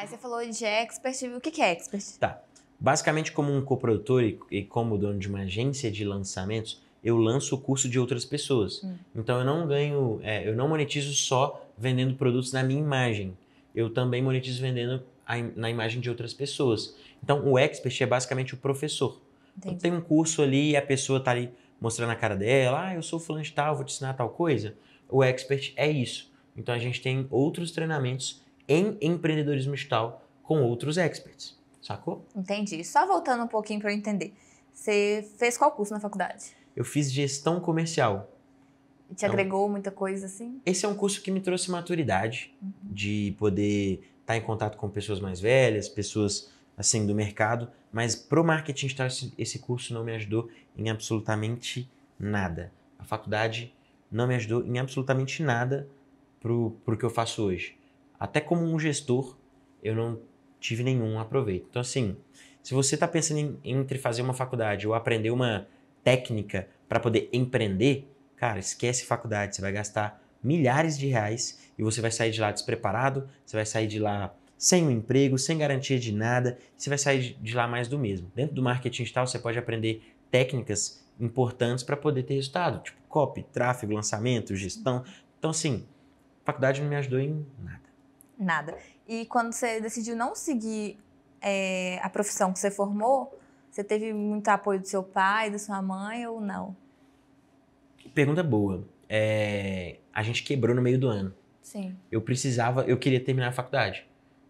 Ah, você falou de expert. O que é expert? Tá. Basicamente, como um coprodutor e, e como dono de uma agência de lançamentos, eu lanço o curso de outras pessoas. Hum. Então eu não ganho, é, eu não monetizo só vendendo produtos na minha imagem. Eu também monetizo vendendo a, na imagem de outras pessoas. Então o expert é basicamente o professor. Então, tem um curso ali e a pessoa tá ali mostrando a cara dela, ah, eu sou fulano de tal, vou te ensinar tal coisa. O expert é isso. Então a gente tem outros treinamentos em empreendedorismo digital com outros experts. Sacou? Entendi. Só voltando um pouquinho para eu entender. Você fez qual curso na faculdade? Eu fiz gestão comercial. E te então, agregou muita coisa assim? Esse é um curso que me trouxe maturidade uhum. de poder estar tá em contato com pessoas mais velhas, pessoas assim do mercado, mas pro marketing digital esse curso não me ajudou em absolutamente nada. A faculdade não me ajudou em absolutamente nada pro, pro que eu faço hoje até como um gestor, eu não tive nenhum aproveito. Então, assim, se você está pensando em, entre fazer uma faculdade ou aprender uma técnica para poder empreender, cara, esquece faculdade, você vai gastar milhares de reais e você vai sair de lá despreparado, você vai sair de lá sem um emprego, sem garantia de nada, você vai sair de lá mais do mesmo. Dentro do marketing digital, você pode aprender técnicas importantes para poder ter resultado, tipo copy, tráfego, lançamento, gestão. Então, assim, faculdade não me ajudou em nada. Nada. E quando você decidiu não seguir é, a profissão que você formou, você teve muito apoio do seu pai, da sua mãe ou não? Pergunta boa. É, a gente quebrou no meio do ano. Sim. Eu precisava, eu queria terminar a faculdade.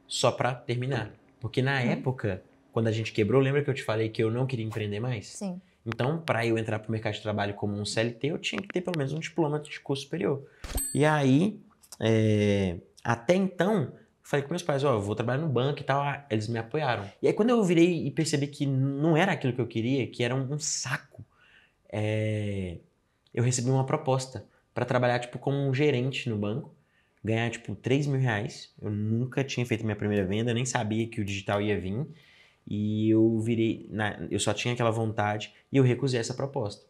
Só para terminar. Uhum. Porque na uhum. época, quando a gente quebrou, lembra que eu te falei que eu não queria empreender mais? Sim. Então, para eu entrar para o mercado de trabalho como um CLT, eu tinha que ter pelo menos um diploma de curso superior. E aí, é, até então, falei com meus pais, ó, oh, vou trabalhar no banco e tal, ah, eles me apoiaram. E aí quando eu virei e percebi que não era aquilo que eu queria, que era um, saco, é... eu recebi uma proposta para trabalhar, tipo, como um gerente no banco, ganhar, tipo, 3 mil reais. Eu nunca tinha feito minha primeira venda, nem sabia que o digital ia vir. E eu virei, na... eu só tinha aquela vontade e eu recusei essa proposta.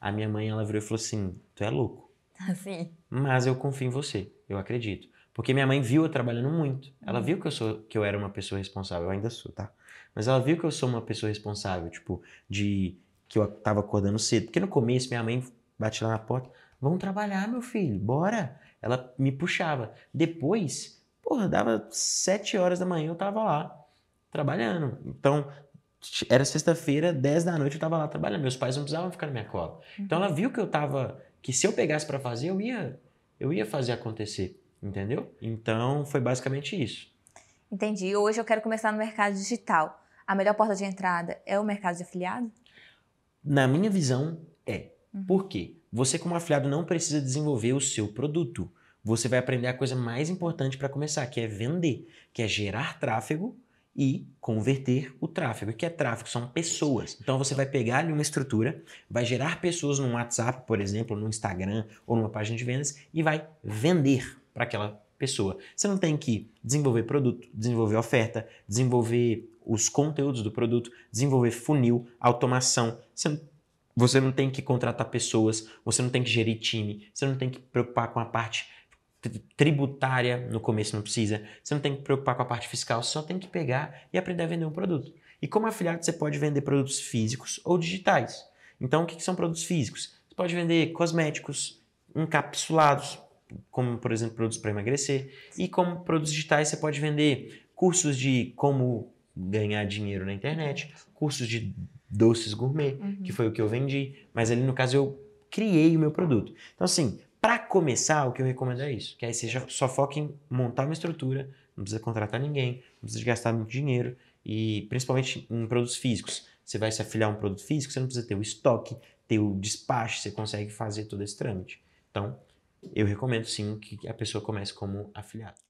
A minha mãe, ela virou e falou assim, tu é louco. Assim. Mas eu confio em você, eu acredito. Porque minha mãe viu eu trabalhando muito. Ela uhum. viu que eu sou que eu era uma pessoa responsável, eu ainda sou, tá? Mas ela viu que eu sou uma pessoa responsável, tipo, de que eu tava acordando cedo. Porque no começo minha mãe batia lá na porta, vamos trabalhar, meu filho, bora. Ela me puxava. Depois, porra, dava sete horas da manhã, eu tava lá trabalhando. Então, era sexta-feira, dez da noite, eu tava lá trabalhando. Meus pais não precisavam ficar na minha cola. Então ela uhum. viu que eu tava, que se eu pegasse para fazer, eu ia, eu ia fazer acontecer entendeu? Então foi basicamente isso. Entendi. Hoje eu quero começar no mercado digital. A melhor porta de entrada é o mercado de afiliado? Na minha visão, é. Uhum. Por quê? Você, como afiliado, não precisa desenvolver o seu produto. Você vai aprender a coisa mais importante para começar, que é vender, que é gerar tráfego e converter o tráfego. O que é tráfego? São pessoas. Então você vai pegar ali uma estrutura, vai gerar pessoas no WhatsApp, por exemplo, no Instagram ou numa página de vendas e vai vender para aquela pessoa. Você não tem que desenvolver produto, desenvolver oferta, desenvolver os conteúdos do produto, desenvolver funil, automação. Você, você não tem que contratar pessoas, você não tem que gerir time, você não tem que preocupar com a parte tributária no começo não precisa, você não tem que preocupar com a parte fiscal, você só tem que pegar e aprender a vender um produto. E como afiliado você pode vender produtos físicos ou digitais. Então o que são produtos físicos? Você pode vender cosméticos, encapsulados, como, por exemplo, produtos para emagrecer. E como produtos digitais, você pode vender cursos de como ganhar dinheiro na internet, cursos de doces gourmet, uhum. que foi o que eu vendi, mas ali no caso eu criei o meu produto. Então, assim, para começar, o que eu recomendo é isso: que aí você só foca em montar uma estrutura, não precisa contratar ninguém, não precisa gastar muito dinheiro, e principalmente em produtos físicos. Você vai se afiliar a um produto físico, você não precisa ter o estoque, ter o despacho, você consegue fazer todo esse trâmite. Então, eu recomendo sim que a pessoa comece como afiliado.